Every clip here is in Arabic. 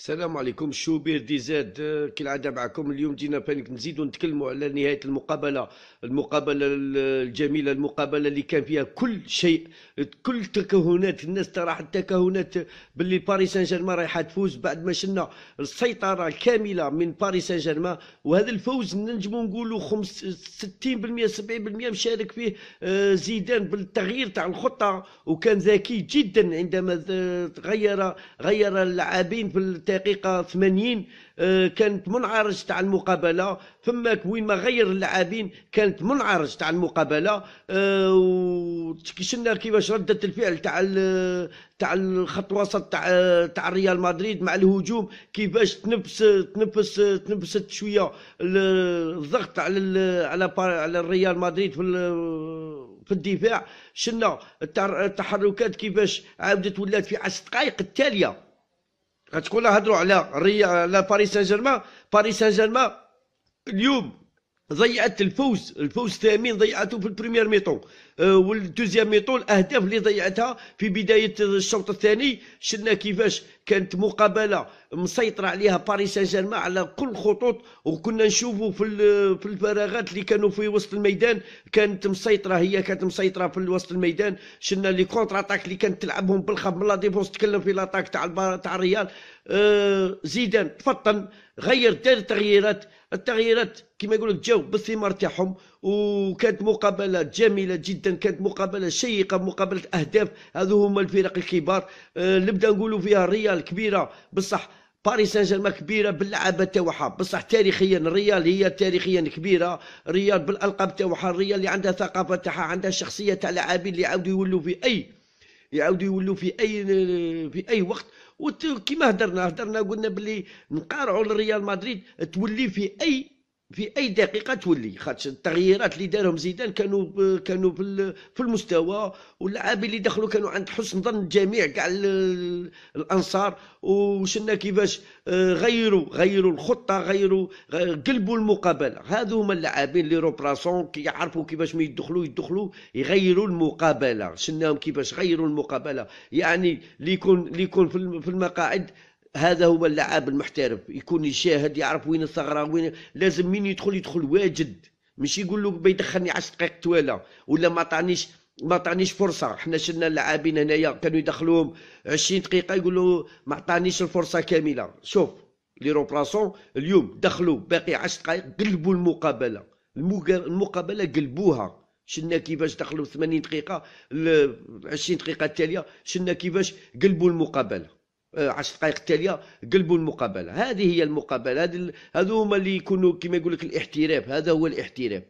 السلام عليكم شوبير دي زاد كالعاده معكم اليوم جينا بانك نزيدو نتكلموا على نهايه المقابله المقابله الجميله المقابله اللي كان فيها كل شيء كل التكهنات الناس ترى تكهنات باللي باريس سان جيرمان رايحه تفوز بعد ما شلنا السيطره الكامله من باريس سان جيرمان وهذا الفوز نجمو نقولوا 60% 70% مشارك فيه آه، زيدان بالتغيير تاع الخطه وكان ذكي جدا عندما غير غير اللاعبين في الدقيقه 80 آه، كانت منعرج تاع المقابله ثم وين ما غير اللاعبين كانت منعرج تاع المقابله آه، وتكشنا كيفاش رده الفعل تاع تاع الخط وسط تاع تاع ريال مدريد مع الهجوم كيفاش تنفس تنفس تنفست شويه الضغط على على على ريال مدريد في في الدفاع شنا التحركات كيفاش عاودت ولات في 10 دقائق التاليه غتكون هضروا على ري... على باريس سان جيرمان باريس سان جيرمان اليوم ضيعت الفوز الفوز الثامن ضيعته في البريمير ميطون أه والدوزيام ميطون الاهداف اللي ضيعتها في بدايه الشوط الثاني شلنا كيفاش كانت مقابله مسيطره عليها باريس سان جيرمان على كل الخطوط وكنا نشوفوا في في الفراغات اللي كانوا في وسط الميدان كانت مسيطره هي كانت مسيطره في وسط الميدان شلنا لي كونتر اتاك اللي كانت تلعبهم بالخف من لا ديفونس تكلم في لاتاك تاع تاع الريال آه، زيدان تفطن غير دار تغييرات التغييرات كما يقولوا جاو بالثمار تاعهم وكانت مقابلة جميله جدا كانت مقابله شيقه مقابله اهداف هذو هما الفرق الكبار اللي آه، بدا نقولوا فيها ريال كبيره بصح باريس سان جيرمان كبيره باللعابه تاعها بصح تاريخيا الريال هي تاريخيا كبيره ريال بالالقاب تاعها الريال اللي عندها ثقافه تاعها عندها شخصيه تاع لاعبين اللي يعاودوا يولوا في اي يعاودوا يولوا في اي في اي وقت وكما هدرنا هدرنا قلنا باللي نقارعوا لريال مدريد تولي في اي في اي دقيقه تولي خاطر التغييرات اللي دارهم زيدان كانوا كانوا في المستوى واللاعبين اللي دخلوا كانوا عند حسن ظن جميع كاع الانصار وشنا كيفاش آه، غيروا غيروا الخطه غيروا قلبوا المقابله هذو هما اللاعبين اللي روبراسون يعرفوا كيفاش ما يدخلوا يدخلوا يغيروا المقابله شناهم كيفاش غيروا المقابله يعني اللي يكون اللي يكون في المقاعد هذا هو اللاعب المحترف يكون يشاهد يعرف وين الثغره وين لازم مين يدخل يدخل واجد مش يقول له بيدخلني 10 دقائق توالى ولا ما عطانيش ما عطانيش فرصه حنا شلنا اللاعبين هنايا كانوا يدخلوهم 20 دقيقه يقولوا ما عطانيش الفرصه كامله شوف لي روبلاسون اليوم دخلوا باقي 10 دقائق قلبوا المقابله المقابله قلبوها شلنا كيفاش دخلوا 80 دقيقه 20 دقيقه التاليه شلنا كيفاش قلبوا المقابله 10 دقائق التاليه قلبوا المقابله هذه هي المقابله هذو هما اللي يكونوا كما يقول لك الاحتراف هذا هو الاحتراف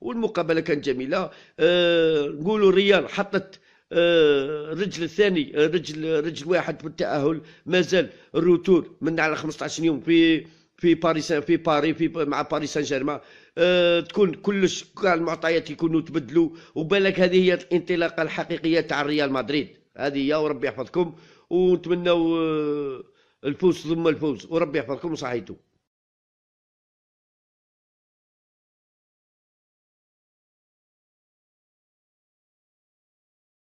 والمقابله كانت جميله أه نقولوا الريال حطت الرجل آه، الثاني آه، رجل رجل واحد بالتاهل مازال الروتور من على 15 يوم في في باريس في باري في مع باريس سان جيرمان آه، تكون كلش كاع المعطيات يكونوا تبدلوا وبالك هذه هي الانطلاقه الحقيقيه تاع ريال مدريد هذه هي وربي يحفظكم ونتمنوا آه، الفوز ثم الفوز وربي يحفظكم وصحيتو